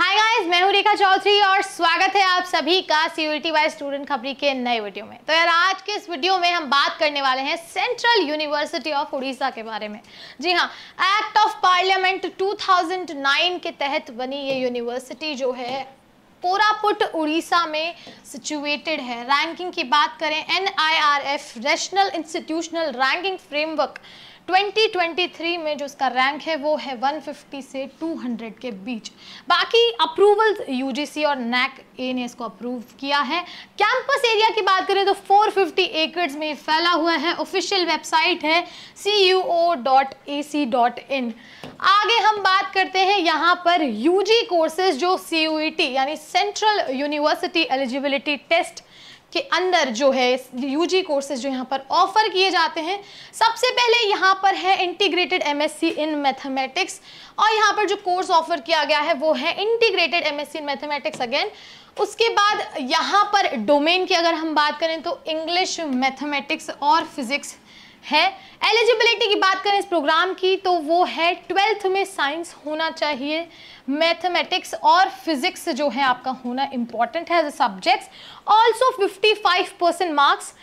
hi guys मैं हूं रेखा चौधरी और स्वागत है आप सभी का सीयूटी वाई स्टूडेंट खबरी के नए वीडियो में तो यार आज के इस वीडियो में हम बात करने वाले हैं सेंट्रल यूनिवर्सिटी ऑफ उड़ीसा के बारे में जी हाँ एक्ट ऑफ पार्लियामेंट 2009 के तहत बनी ये यूनिवर्सिटी जो है कोरापुट उड़ीसा में सिचुएटेड है रैंकिंग की बात करें N I R F national institutional ranking framework 2023 में जो उसका रैंक है वो है 150 से 200 के बीच बाकी अप्रूवल यूजीसी और नैक ए ने इसको अप्रूव किया है कैंपस एरिया की बात करें तो 450 एकड़ में फैला हुआ है ऑफिशियल वेबसाइट है सी आगे हम बात करते हैं यहाँ पर यूजी कोर्सेज जो सी e यानी सेंट्रल यूनिवर्सिटी एलिजिबिलिटी टेस्ट के अंदर जो है यूजी कोर्सेज जो यहाँ पर ऑफर किए जाते हैं सबसे पहले यहाँ पर है इंटीग्रेटेड एमएससी इन मैथमेटिक्स और यहाँ पर जो कोर्स ऑफर किया गया है वो है integrated MSc in mathematics again उसके बाद यहाँ पर डोमेन की अगर हम बात करें तो इंग्लिश मैथमेटिक्स और फिजिक्स है एलिजिबिलिटी की बात करें इस प्रोग्राम की तो वो है ट्वेल्थ में साइंस होना चाहिए मैथमेटिक्स और फिजिक्स जो है आपका होना इम्पॉर्टेंट है as a subjects also fifty five percent marks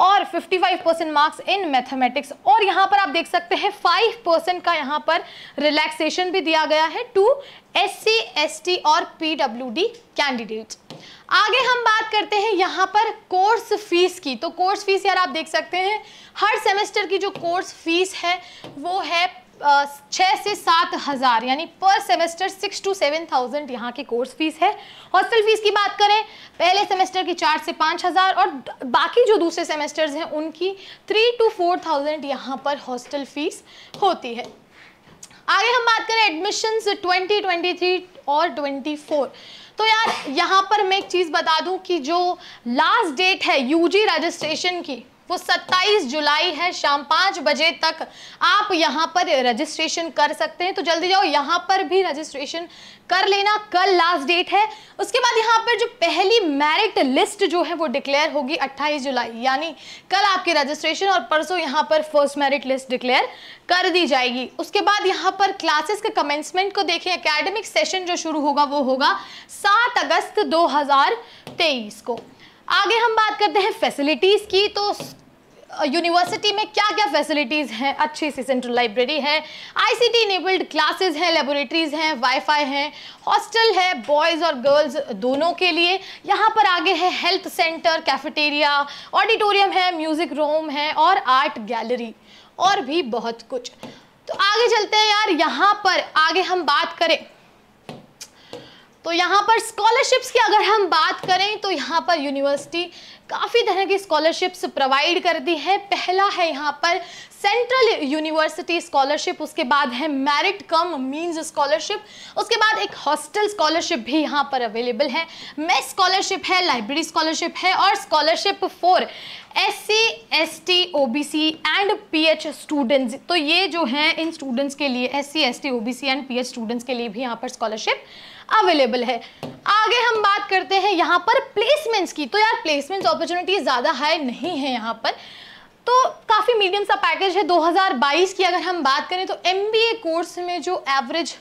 और 55 परसेंट मार्क्स इन मैथमेटिक्स और यहाँ पर आप देख सकते हैं 5 परसेंट का यहाँ पर रिलैक्सेशन भी दिया गया है to S C S T और पीडब्ल्यूडी कैंडिडेट आगे हम बात करते हैं यहाँ पर कोर्स फीस की तो कोर्स फीस यार आप देख सकते हैं हर सेमेस्टर की जो कोर्स फीस है वो है छः से सात हज़ार यानी पर semester six to seven thousand यहाँ की कोर्स फीस है हॉस्टल फीस की बात करें पहले सेमेस्टर की चार से पाँच हज़ार और बाकी जो दूसरे सेमेस्टर्स हैं उनकी थ्री टू फोर थाउजेंड यहाँ पर हॉस्टल फीस होती है आगे हम बात करें एडमिशन्स ट्वेंटी ट्वेंटी थ्री और ट्वेंटी फोर तो यार यहाँ पर मैं एक चीज़ बता दूँ कि जो लास्ट डेट है जी रजिस्ट्रेशन की वो 27 जुलाई है शाम पाँच बजे तक आप यहाँ पर रजिस्ट्रेशन कर सकते हैं तो जल्दी जाओ यहाँ पर भी रजिस्ट्रेशन कर लेना कल लास्ट डेट है उसके बाद यहाँ पर जो पहली मेरिट लिस्ट जो है वो डिक्लेयर होगी 28 जुलाई यानी कल आपकी रजिस्ट्रेशन और परसों यहाँ पर फर्स्ट मेरिट लिस्ट डिक्लेयर कर दी जाएगी उसके बाद यहाँ पर क्लासेस के कमेंसमेंट को देखें अकेडमिक सेशन जो शुरू होगा वो होगा सात अगस्त दो को आगे हम बात करते हैं फैसिलिटीज़ की तो यूनिवर्सिटी में क्या क्या फैसिलिटीज़ हैं अच्छी सी सेंट्रल लाइब्रेरी है आईसीटी इनेबल्ड क्लासेज हैं लेबोरेटरीज हैं वाईफाई हैं हॉस्टल है बॉयज़ और गर्ल्स दोनों के लिए यहाँ पर आगे है हेल्थ सेंटर कैफेटेरिया ऑडिटोरियम है म्यूज़िक रूम है और आर्ट गैलरी और भी बहुत कुछ तो आगे चलते हैं यार यहाँ पर आगे हम बात करें तो यहाँ पर स्कॉलरशिप्स की अगर हम बात करें तो यहाँ पर यूनिवर्सिटी काफ़ी तरह की स्कॉलरशिप्स प्रोवाइड करती है पहला है यहाँ पर सेंट्रल यूनिवर्सिटी स्कॉलरशिप उसके बाद है मेरिट कम मींस स्कॉलरशिप उसके बाद एक हॉस्टल स्कॉलरशिप भी यहाँ पर अवेलेबल है मेस स्कॉलरशिप है लाइब्रेरी स्कॉलरशिप है और scholarship for S C S T O B C and P H students तो ये जो हैं इन स्टूडेंट्स के लिए S C S T O B C and P H students के लिए भी यहाँ पर स्कॉलरशिप अवेलेबल है आगे हम बात करते हैं यहाँ पर प्लेसमेंट्स की तो यार प्लेसमेंट्स अपॉर्चुनिटी ज़्यादा हाई नहीं है यहाँ पर तो काफ़ी मीडियम सा पैकेज है 2022 की अगर हम बात करें तो एम कोर्स में जो एवरेज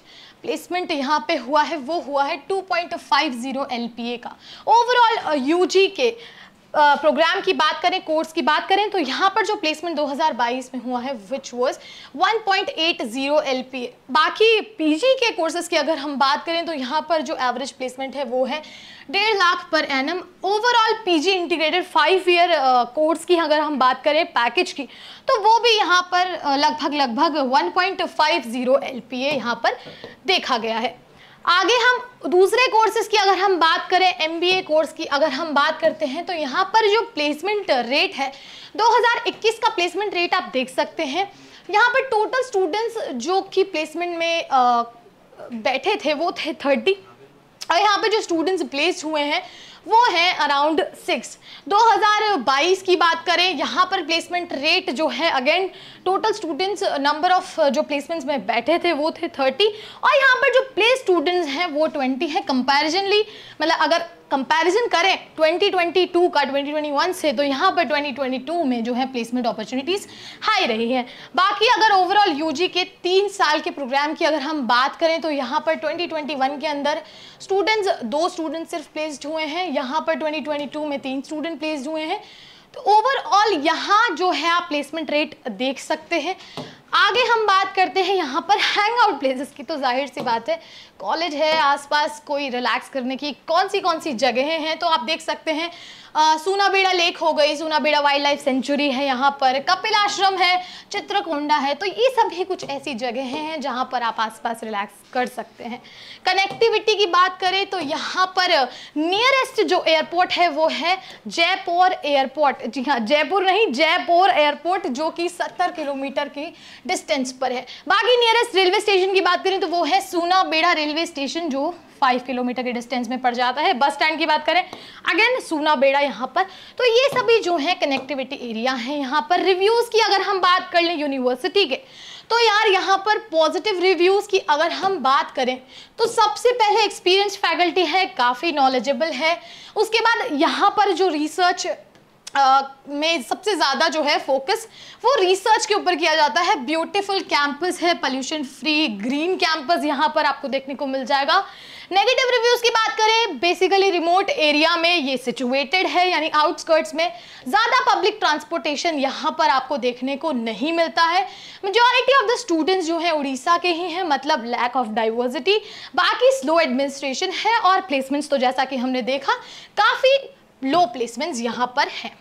प्लेसमेंट यहाँ पे हुआ है वो हुआ है 2.50 पॉइंट का ओवरऑल यू uh, के प्रोग्राम की बात करें कोर्स की बात करें तो यहाँ पर जो प्लेसमेंट 2022 में हुआ है विच वॉज 1.80 पॉइंट बाकी पीजी के कोर्सेज की अगर हम बात करें तो यहाँ पर जो एवरेज प्लेसमेंट है वो है डेढ़ लाख पर एनम overall PG integrated five year course की अगर हम बात करें पैकेज की तो वो भी यहाँ पर लगभग लगभग 1.50 पॉइंट यहाँ पर देखा गया है आगे हम दूसरे कोर्सेज की अगर हम बात करें एम कोर्स की अगर हम बात करते हैं तो यहाँ पर जो प्लेसमेंट रेट है 2021 का प्लेसमेंट रेट आप देख सकते हैं यहाँ पर टोटल स्टूडेंट्स जो कि प्लेसमेंट में आ, बैठे थे वो थे थर्टी और यहाँ पर जो स्टूडेंट्स प्लेस हुए हैं वो है अराउंड सिक्स 2022 की बात करें यहाँ पर प्लेसमेंट रेट जो है again total students number of जो प्लेसमेंट्स में बैठे थे वो थे थर्टी और यहाँ पर जो प्लेस स्टूडेंट्स हैं वो ट्वेंटी है कंपेरिजनली मतलब अगर कंपैरिजन करें 2022 का 2021 से तो यहाँ पर 2022 में जो है प्लेसमेंट अपॉर्चुनिटीज़ हाई रही है बाकी अगर ओवरऑल यूजी के तीन साल के प्रोग्राम की अगर हम बात करें तो यहाँ पर 2021 के अंदर स्टूडेंट्स दो स्टूडेंट सिर्फ प्लेस्ड हुए हैं यहाँ पर 2022 में तीन स्टूडेंट प्लेस्ड हुए हैं तो ओवरऑल यहाँ जो है आप प्लेसमेंट रेट देख सकते हैं आगे हम बात करते हैं यहाँ पर हैंग आउट प्लेसेस की तो जाहिर सी बात है कॉलेज है आसपास कोई रिलैक्स करने की कौन सी कौन सी जगहें हैं तो आप देख सकते हैं सोनाबेड़ा लेक हो गई सोनाबेड़ा वाइल्ड लाइफ सेंचुरी है यहाँ पर कपिल आश्रम है चित्रकोंडा है तो ये सभी कुछ ऐसी जगहें हैं जहाँ पर आप आसपास रिलैक्स कर सकते हैं कनेक्टिविटी की बात करें तो यहाँ पर नियरेस्ट जो एयरपोर्ट है वो है जयपुर एयरपोर्ट जी हाँ जयपुर नहीं जयपुर एयरपोर्ट जो कि सत्तर किलोमीटर की डिस्टेंस पर है बाकी नियरेस्ट रेलवे स्टेशन की बात करें तो वो है सूना बेड़ा रेलवे स्टेशन जो फाइव किलोमीटर के डिस्टेंस में पड़ जाता है बस स्टैंड की बात करें अगेन सूना बेड़ा यहाँ पर तो ये सभी जो है कनेक्टिविटी एरिया है यहाँ पर रिव्यूज़ की अगर हम बात कर लें यूनिवर्सिटी के तो यार यहाँ पर पॉजिटिव रिव्यूज़ की अगर हम बात करें तो सबसे पहले एक्सपीरियंस फैकल्टी है काफ़ी नॉलेजेबल है उसके बाद यहाँ पर जो रिसर्च में सबसे ज़्यादा जो है फोकस वो रिसर्च के ऊपर किया जाता है ब्यूटीफुल कैंपस है पोल्यूशन फ्री ग्रीन कैंपस यहाँ पर आपको देखने को मिल जाएगा नेगेटिव रिव्यूज़ की बात करें बेसिकली रिमोट एरिया में ये सिचुएटेड है यानी आउटस्कर्ट्स में ज़्यादा पब्लिक ट्रांसपोर्टेशन यहाँ पर आपको देखने को नहीं मिलता है मेजोरिटी ऑफ द स्टूडेंट्स जो है उड़ीसा के ही हैं मतलब लैक ऑफ डाइवर्सिटी बाकी स्लो एडमिनिस्ट्रेशन है और प्लेसमेंट्स तो जैसा कि हमने देखा काफ़ी लो प्लेसमेंट्स यहाँ पर हैं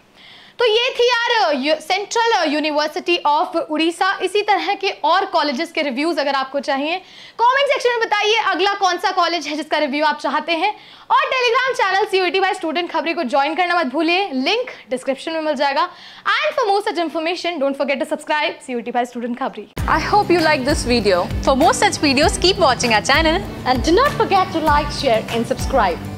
तो ये थी यार सेंट्रल यूनिवर्सिटी ऑफ उड़ीसा इसी तरह के और कॉलेजेस के रिव्यूज अगर आपको चाहिए कमेंट सेक्शन में बताइए अगला कौन सा कॉलेज है जिसका रिव्यू आप चाहते हैं और Telegram channel C T by student Khabri को ज्वाइन करना मत भूलिए लिंक डिस्क्रिप्शन में मिल जाएगा and for more such information don't forget to subscribe C T by student Khabri I hope you like this video for more such videos keep watching our channel and do not forget to like share and subscribe